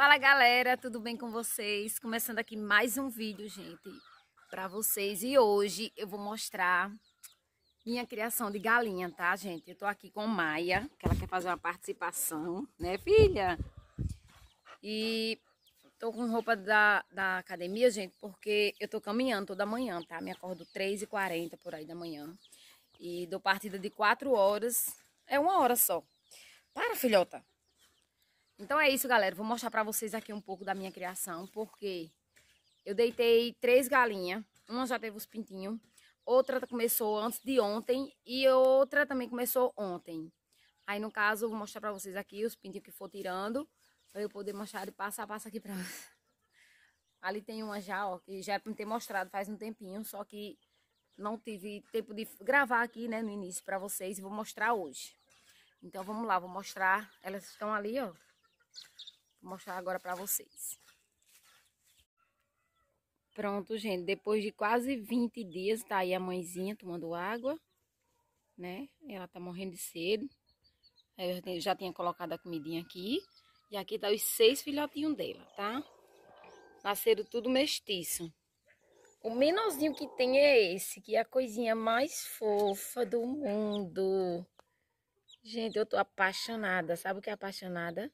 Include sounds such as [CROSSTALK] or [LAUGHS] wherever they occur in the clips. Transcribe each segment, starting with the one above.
Fala galera, tudo bem com vocês? Começando aqui mais um vídeo, gente, para vocês. E hoje eu vou mostrar minha criação de galinha, tá, gente? Eu tô aqui com Maia, que ela quer fazer uma participação, né, filha? E tô com roupa da, da academia, gente, porque eu tô caminhando toda manhã, tá? Me acordo 3h40 por aí da manhã. E dou partida de 4 horas, é uma hora só. Para, filhota! Então é isso, galera. Vou mostrar pra vocês aqui um pouco da minha criação, porque eu deitei três galinhas. Uma já teve os pintinhos, outra começou antes de ontem e outra também começou ontem. Aí, no caso, vou mostrar pra vocês aqui os pintinhos que for tirando, pra eu poder mostrar de passo a passo aqui pra vocês. Ali tem uma já, ó, que já é pra me ter mostrado faz um tempinho, só que não tive tempo de gravar aqui, né, no início pra vocês e vou mostrar hoje. Então, vamos lá, vou mostrar. Elas estão ali, ó. Vou mostrar agora para vocês. Pronto, gente. Depois de quase 20 dias, tá aí a mãezinha tomando água, né? Ela tá morrendo de sede. Eu já tinha colocado a comidinha aqui. E aqui tá os seis filhotinhos dela, tá? Nasceram tudo mestiço. O menorzinho que tem é esse, que é a coisinha mais fofa do mundo. Gente, eu tô apaixonada. Sabe o que é apaixonada?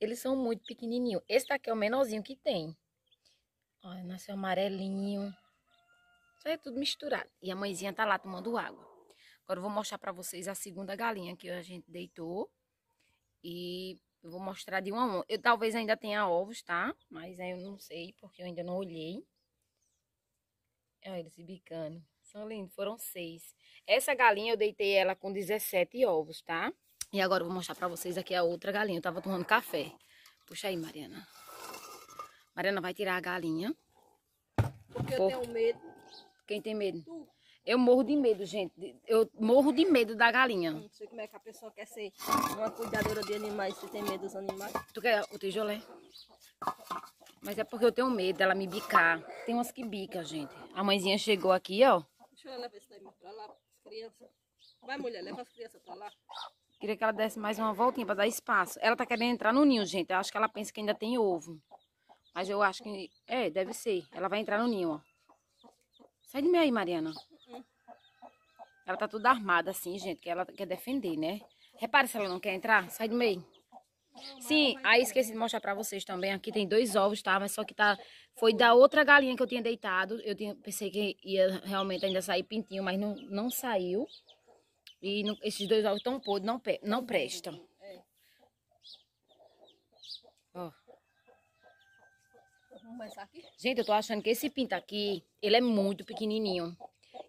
Eles são muito pequenininhos. Esse daqui é o menorzinho que tem. Olha, nasceu amarelinho. Isso aí é tudo misturado. E a mãezinha tá lá tomando água. Agora eu vou mostrar pra vocês a segunda galinha que a gente deitou. E eu vou mostrar de uma a uma. Eu talvez ainda tenha ovos, tá? Mas aí eu não sei, porque eu ainda não olhei. Olha eles se bicando. São lindos, foram seis. Essa galinha eu deitei ela com 17 ovos, tá? E agora eu vou mostrar pra vocês aqui a outra galinha. Eu tava tomando café. Puxa aí, Mariana. Mariana vai tirar a galinha. Porque Por... eu tenho medo. Quem tem medo? Tu. Eu morro de medo, gente. Eu morro de medo da galinha. Não sei como é que a pessoa quer ser uma cuidadora de animais se tem medo dos animais. Tu quer o tijolé? Mas é porque eu tenho medo dela me bicar. Tem umas que bica, gente. A mãezinha chegou aqui, ó. Deixa eu levar esse daí pra lá, as crianças. Vai, mulher, leva as crianças pra lá. Queria que ela desse mais uma voltinha para dar espaço. Ela tá querendo entrar no ninho, gente. Eu acho que ela pensa que ainda tem ovo. Mas eu acho que... É, deve ser. Ela vai entrar no ninho, ó. Sai de mim aí, Mariana. Ela tá toda armada assim, gente, que ela quer defender, né? Repara se ela não quer entrar. Sai do meio. Sim, aí esqueci de mostrar pra vocês também. Aqui tem dois ovos, tá? Mas só que tá... Foi da outra galinha que eu tinha deitado. Eu tinha, pensei que ia realmente ainda sair pintinho, mas não, não saiu. E esses dois ovos tão podres não, não prestam. Gente, eu tô achando que esse pinto aqui, ele é muito pequenininho.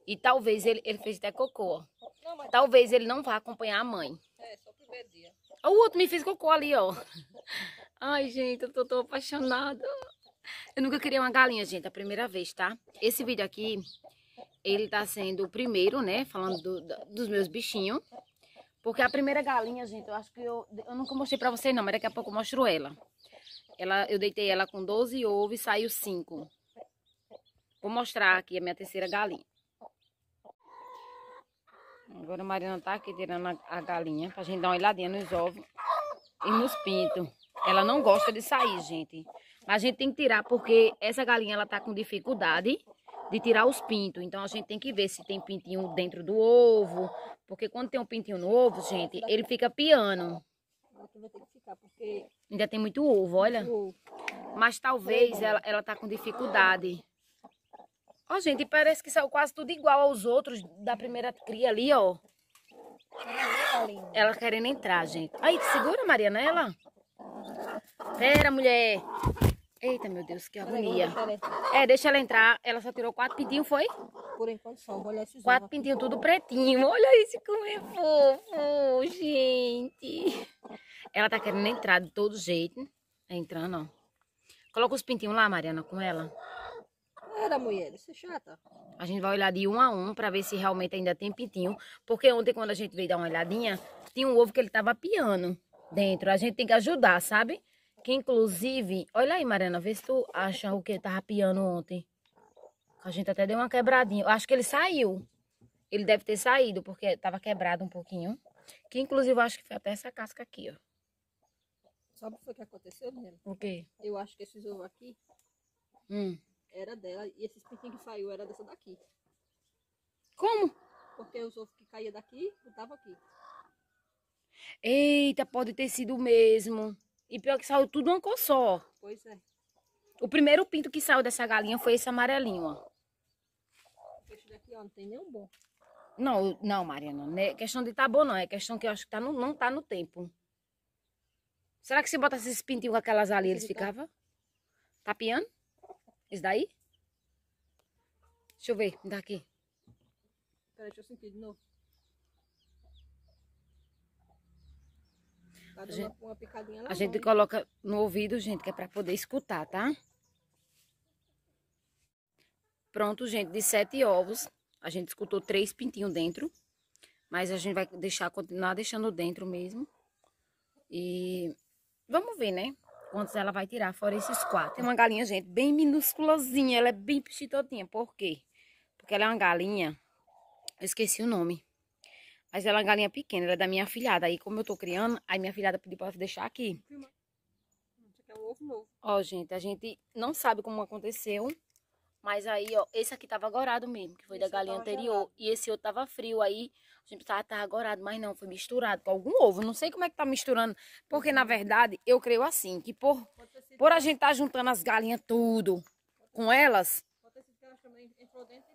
E talvez ele, ele fez até cocô, ó. Talvez ele não vá acompanhar a mãe. É, só o primeiro dia. O outro me fez cocô ali, ó. [LAUGHS] Ai, gente, eu tô, tô apaixonada. Eu nunca queria uma galinha, gente, a primeira vez, tá? Esse vídeo aqui ele tá sendo o primeiro, né? Falando do, do, dos meus bichinhos. Porque a primeira galinha, gente, eu acho que eu... Eu nunca mostrei pra vocês, não, mas daqui a pouco eu mostro ela. ela eu deitei ela com 12 ovos e saiu 5. Vou mostrar aqui a minha terceira galinha. Agora a Mariana tá aqui tirando a, a galinha pra gente dar uma olhadinha nos ovos e nos pintos. Ela não gosta de sair, gente. Mas a gente tem que tirar porque essa galinha ela tá com dificuldade de tirar os pintos. Então a gente tem que ver se tem pintinho dentro do ovo, porque quando tem um pintinho no ovo, gente, ele fica piano. Ainda tem muito ovo, olha. Mas talvez ela, ela tá com dificuldade. Ó, gente, parece que saiu quase tudo igual aos outros da primeira cria ali, ó. Ela querendo entrar, gente. Aí, segura, Mariana, ela. Pera, mulher. Eita, meu Deus, que agonia. É, deixa ela entrar. Ela só tirou quatro pintinhos, foi? Por enquanto só. Vou olhar esses Quatro pintinhos, tudo pretinho. Olha isso, como é fofo, gente. Ela tá querendo entrar de todo jeito. É entrando, ó. Coloca os pintinhos lá, Mariana, com ela. Era, mulher, isso é chata. A gente vai olhar de um a um pra ver se realmente ainda tem pintinho. Porque ontem, quando a gente veio dar uma olhadinha, tinha um ovo que ele tava piando dentro. A gente tem que ajudar, sabe? Que inclusive, olha aí, Mariana, vê se tu acha o que tava piando ontem. A gente até deu uma quebradinha. Eu acho que ele saiu. Ele deve ter saído, porque tava quebrado um pouquinho. Que inclusive eu acho que foi até essa casca aqui, ó. Sabe o que aconteceu, Nena? O quê? Eu acho que esses ovos aqui hum. era dela e esses pintinhos que saiu era dessa daqui. Como? Porque os ovos que caía daqui, eu tava aqui. Eita, pode ter sido mesmo. E pior que saiu tudo uma cor só. Pois é. O primeiro pinto que saiu dessa galinha foi esse amarelinho, ó. Esse daqui, ó, não tem nenhum bom. Não, não, Mariana. Não é questão de tá bom, não. É questão que eu acho que tá no, não tá no tempo. Será que se botasse esses pintinhos com aquelas ali, eles tá. ficavam? Tá piando? Isso daí? Deixa eu ver, daqui. Peraí, deixa eu sentir de novo. Tá a gente, uma, a gente coloca no ouvido, gente, que é para poder escutar, tá? Pronto, gente, de sete ovos. A gente escutou três pintinhos dentro. Mas a gente vai deixar, continuar deixando dentro mesmo. E vamos ver, né? Quantos ela vai tirar, fora esses quatro. Tem uma galinha, gente, bem minúsculozinha. Ela é bem pichitotinha. Por quê? Porque ela é uma galinha. Eu esqueci o nome. Mas ela é uma galinha pequena, ela é da minha afilhada. Aí, como eu tô criando, aí minha afilhada pediu pra deixar aqui. É ó, gente, a gente não sabe como aconteceu. Mas aí, ó, esse aqui tava agorado mesmo, que foi esse da galinha anterior. Gelado. E esse outro tava frio, aí a gente tava, tava agorado, mas não, foi misturado com algum ovo. Não sei como é que tá misturando, porque na verdade eu creio assim, que por, por a gente tá juntando as galinhas tudo com elas... Pode ter sido que elas também entrou dentro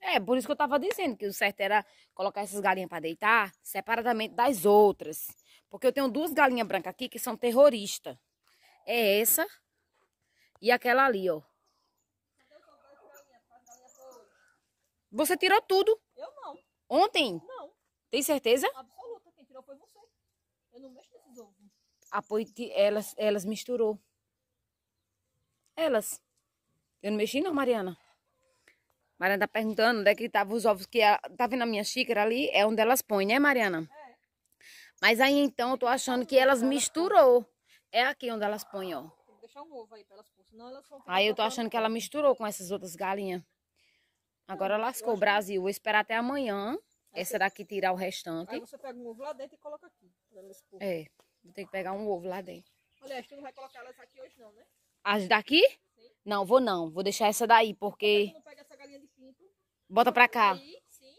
é, por isso que eu tava dizendo que o certo era colocar essas galinhas para deitar separadamente das outras. Porque eu tenho duas galinhas brancas aqui que são terroristas. É essa e aquela ali, ó. Você tirou tudo? Eu não. Ontem? Não. Tem certeza? Absoluta, quem tirou foi você. Eu não mexo nesses ovos. Ah, elas, elas misturou. Elas. Eu não mexi não, Mariana. Mariana tá perguntando onde é que tava os ovos que ela, tá vendo a minha xícara ali? É onde elas põem, né, Mariana? É. Mas aí então eu tô achando que elas misturou. É aqui onde elas põem, ó. Tem que deixar um ovo aí pra elas pôr, senão elas vão Aí eu tô achando que ela misturou com essas outras galinhas. Agora Não, lascou o Brasil. Vou esperar até amanhã. Aí essa daqui tirar o restante. Aí você pega um ovo lá dentro e coloca aqui. É, vou ter que pegar um ovo lá dentro. Aliás, tu não vai colocar elas aqui hoje não, né? As daqui? Sim. Não, vou não. Vou deixar essa daí, porque... Mas tu não pega Bota pra cá. Aí, sim.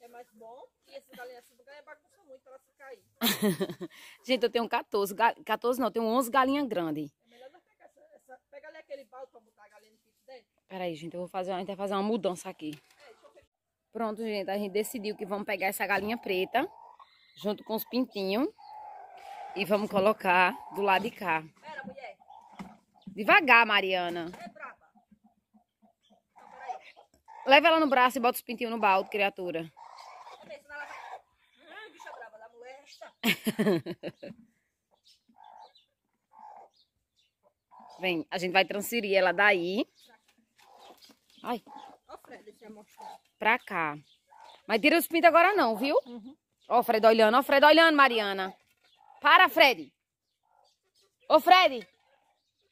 É mais bom. E assim, galinha bagunça muito pra ela [LAUGHS] Gente, eu tenho 14. 14 não, eu tenho 11 galinhas grandes. É melhor pegar aquele botar a galinha no pico dentro. Peraí, gente, eu vou fazer, a gente vai fazer uma mudança aqui. É, Pronto, gente, a gente decidiu que vamos pegar essa galinha preta junto com os pintinhos e vamos colocar do lado de cá. Pera, mulher. Devagar, Mariana. É Leva ela no braço e bota os pintinhos no balde, criatura. [LAUGHS] Vem, a gente vai transferir ela daí. Ai. Ó, Fred, deixa eu mostrar. Pra cá. Mas tira os pintos agora não, viu? Uhum. Ó, Ó, Fred olhando, ó, Fred olhando, Mariana. Para, Fred. Ô, Fred.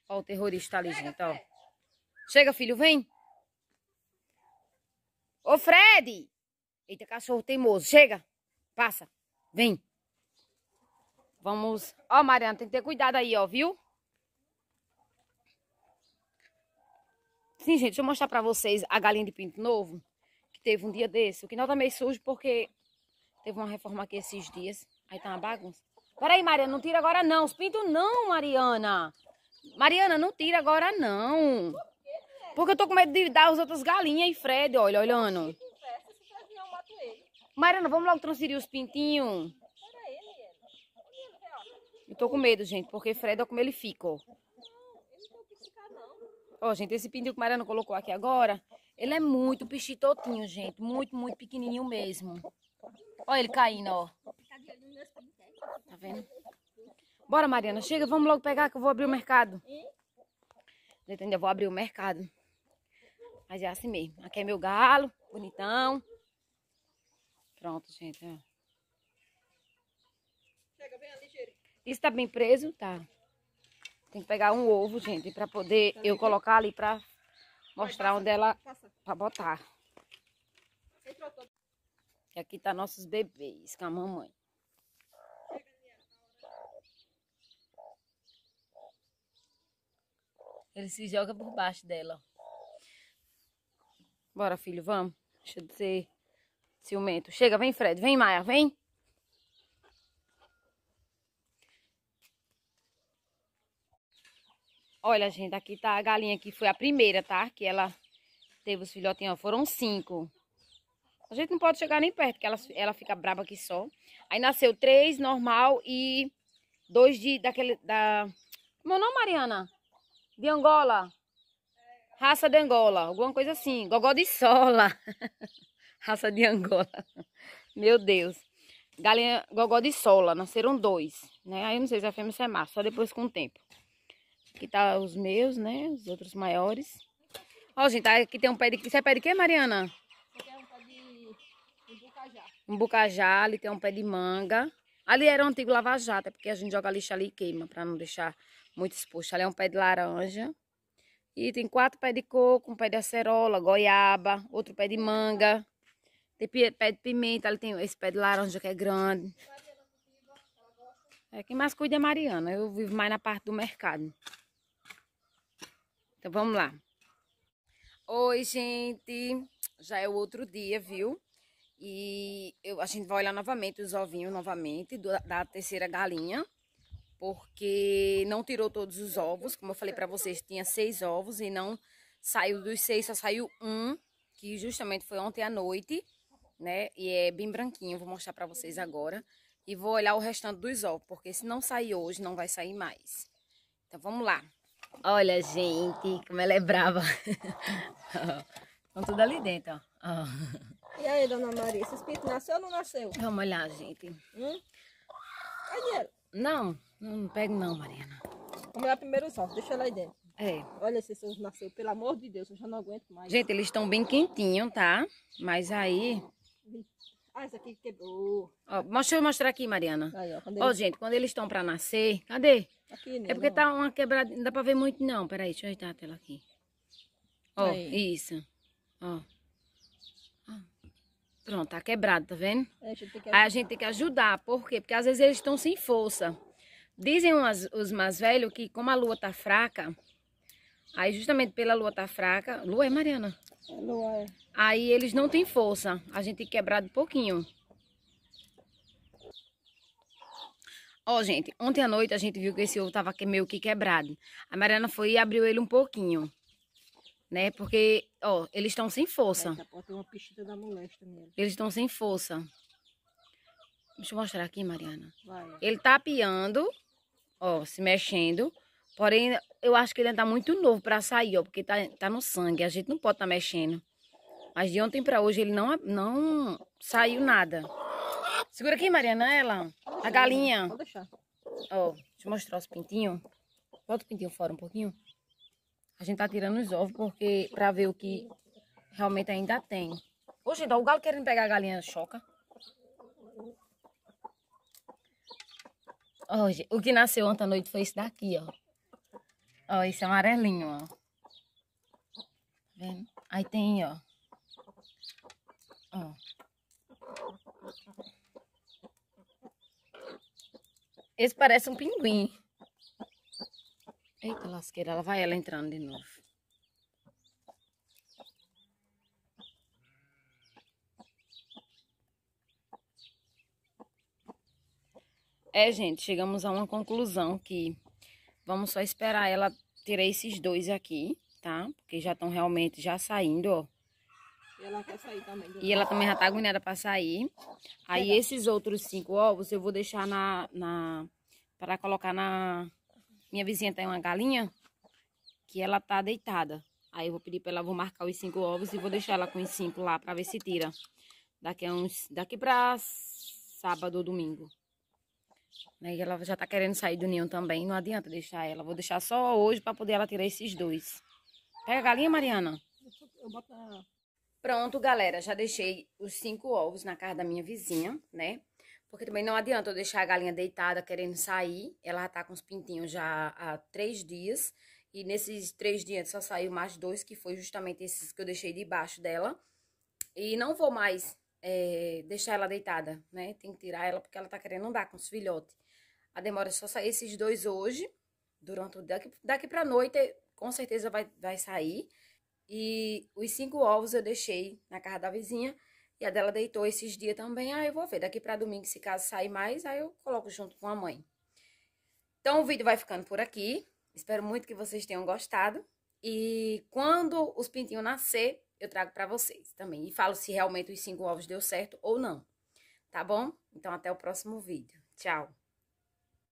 Ó, o terrorista ali, gente, ó. Chega, filho, vem. Ô, Fred! Eita, cachorro teimoso. Chega. Passa. Vem. Vamos. Ó, Mariana, tem que ter cuidado aí, ó, viu? Sim, gente, deixa eu mostrar pra vocês a galinha de pinto novo. Que teve um dia desse. O não tá meio sujo porque teve uma reforma aqui esses dias. Aí tá uma bagunça. Peraí, Mariana, não tira agora não. Os pintos não, Mariana. Mariana, não tira agora não. Porque eu tô com medo de dar as outras galinhas e Fred, olha, olhando. Mariana, vamos logo transferir os pintinhos. Eu tô com medo, gente, porque Fred, olha como ele fica, ó. Ó, gente, esse pintinho que Mariana colocou aqui agora, ele é muito pichitotinho, gente. Muito, muito pequenininho mesmo. Olha ele caindo, ó. Tá vendo? Bora, Mariana, chega, vamos logo pegar que eu vou abrir o mercado. Gente, ainda vou abrir o mercado. Mas é assim mesmo. Aqui é meu galo, bonitão. Pronto, gente, ó. Isso tá bem preso, tá. Tem que pegar um ovo, gente, pra poder tá eu bem. colocar ali pra mostrar Vai, onde ela... Passa. Pra botar. E aqui tá nossos bebês com a mamãe. Ele se joga por baixo dela, ó. Bora, filho, vamos. Deixa de ser ciumento. Chega, vem, Fred. Vem, Maia, vem. Olha, gente, aqui tá a galinha que foi a primeira, tá? Que ela teve os filhotinhos, foram cinco. A gente não pode chegar nem perto, porque ela, ela fica braba aqui só. Aí nasceu três, normal, e dois de, daquele, da... Meu é nome, Mariana? De Angola raça de Angola, alguma coisa assim, gogó de sola, [LAUGHS] raça de Angola, meu Deus, galinha gogó de sola, nasceram dois, né, aí eu não sei se é fêmea ou se é macho, só depois com o tempo, aqui tá os meus, né, os outros maiores, ó gente, tá, aqui tem um pé de, isso é pé de quê, Mariana? Aqui é um pé de um bucajá, um bucajá, ali tem um pé de manga, ali era um antigo lava-jato, é porque a gente joga lixo ali e queima, pra não deixar muito exposto, ali é um pé de laranja, e tem quatro pés de coco, um pé de acerola, goiaba, outro pé de manga. Tem pé de pimenta, ali tem esse pé de laranja que é grande. É, quem mais cuida é Mariana. Eu vivo mais na parte do mercado. Então vamos lá. Oi, gente. Já é o outro dia, viu? E eu, a gente vai olhar novamente os ovinhos novamente do, da terceira galinha porque não tirou todos os ovos. Como eu falei para vocês, tinha seis ovos e não saiu dos seis, só saiu um, que justamente foi ontem à noite, né? E é bem branquinho, vou mostrar para vocês agora. E vou olhar o restante dos ovos, porque se não sair hoje, não vai sair mais. Então vamos lá. Olha, gente, como ela é brava. [LAUGHS] Estão tudo ali dentro, ó. E aí, dona Maria, esse espírito nasceu ou não nasceu? Vamos olhar, gente. Hum? Cadê não, não pego não, Mariana. Vamos lá primeiro o primeiro sol, deixa ela aí dentro. É. Olha, esse sol nasceu, pelo amor de Deus, eu já não aguento mais. Gente, eles estão bem quentinhos, tá? Mas aí... Ah, essa aqui quebrou. Ó, deixa eu mostrar aqui, Mariana. Aí, ó, quando ó gente, quando eles estão pra nascer... Cadê? Aqui, né? É porque não. tá uma quebrada... Não dá pra ver muito, não. Peraí, deixa eu ajeitar a tela aqui. Ó, aí. isso. Ó. Pronto, tá quebrado, tá vendo? É, a gente Aí a gente tem que ajudar, por quê? Porque às vezes eles estão sem força. Dizem umas, os mais velhos que como a lua tá fraca, aí justamente pela lua tá fraca... Lua é, Mariana? É, lua é. Aí eles não têm força, a gente tem que quebrar pouquinho. Ó, gente, ontem à noite a gente viu que esse ovo tava meio que quebrado. A Mariana foi e abriu ele um pouquinho né? Porque, ó, eles estão sem força. Eles estão sem força. Deixa eu mostrar aqui, Mariana. Vai. Ele tá apiando ó, se mexendo. Porém, eu acho que ele ainda tá muito novo para sair, ó, porque tá, tá no sangue. A gente não pode tá mexendo. Mas de ontem para hoje ele não, não saiu nada. Segura aqui, Mariana, ela. A galinha. Ó, deixa eu mostrar os pintinhos. Bota o pintinho fora um pouquinho. A gente tá tirando os ovos porque para ver o que realmente ainda tem. Hoje dá o galo querendo pegar a galinha choca. Hoje, o que nasceu ontem à noite foi esse daqui, ó. Ó, esse amarelinho, ó. Tá vendo? Aí tem, ó. Ó. Esse parece um pinguim. Eita lasqueira, ela vai ela entrando de novo. É, gente, chegamos a uma conclusão que vamos só esperar ela tirar esses dois aqui, tá? Porque já estão realmente já saindo, ó. E ela quer sair também. E ela também já tá agoniada pra sair. Aí esses outros cinco ovos eu vou deixar na... na para colocar na minha vizinha tem uma galinha que ela tá deitada. Aí eu vou pedir para ela, vou marcar os cinco ovos e vou deixar ela com os cinco lá para ver se tira. Daqui a uns, daqui para sábado ou domingo. E ela já tá querendo sair do ninho também, não adianta deixar ela. Vou deixar só hoje para poder ela tirar esses dois. Pega a galinha, Mariana. Eu boto Pronto, galera, já deixei os cinco ovos na casa da minha vizinha, né? Porque também não adianta eu deixar a galinha deitada querendo sair. Ela já tá com os pintinhos já há três dias. E nesses três dias só saiu mais dois, que foi justamente esses que eu deixei debaixo dela. E não vou mais é, deixar ela deitada, né? Tem que tirar ela porque ela tá querendo andar com os filhotes. A demora é só sair esses dois hoje. Durante o daqui, daqui pra noite, com certeza vai, vai sair. E os cinco ovos eu deixei na casa da vizinha. E a dela deitou esses dias também. aí ah, eu vou ver daqui para domingo, se caso sair mais, aí eu coloco junto com a mãe. Então, o vídeo vai ficando por aqui. Espero muito que vocês tenham gostado. E quando os pintinhos nascer, eu trago para vocês também. E falo se realmente os cinco ovos deu certo ou não. Tá bom? Então, até o próximo vídeo. Tchau!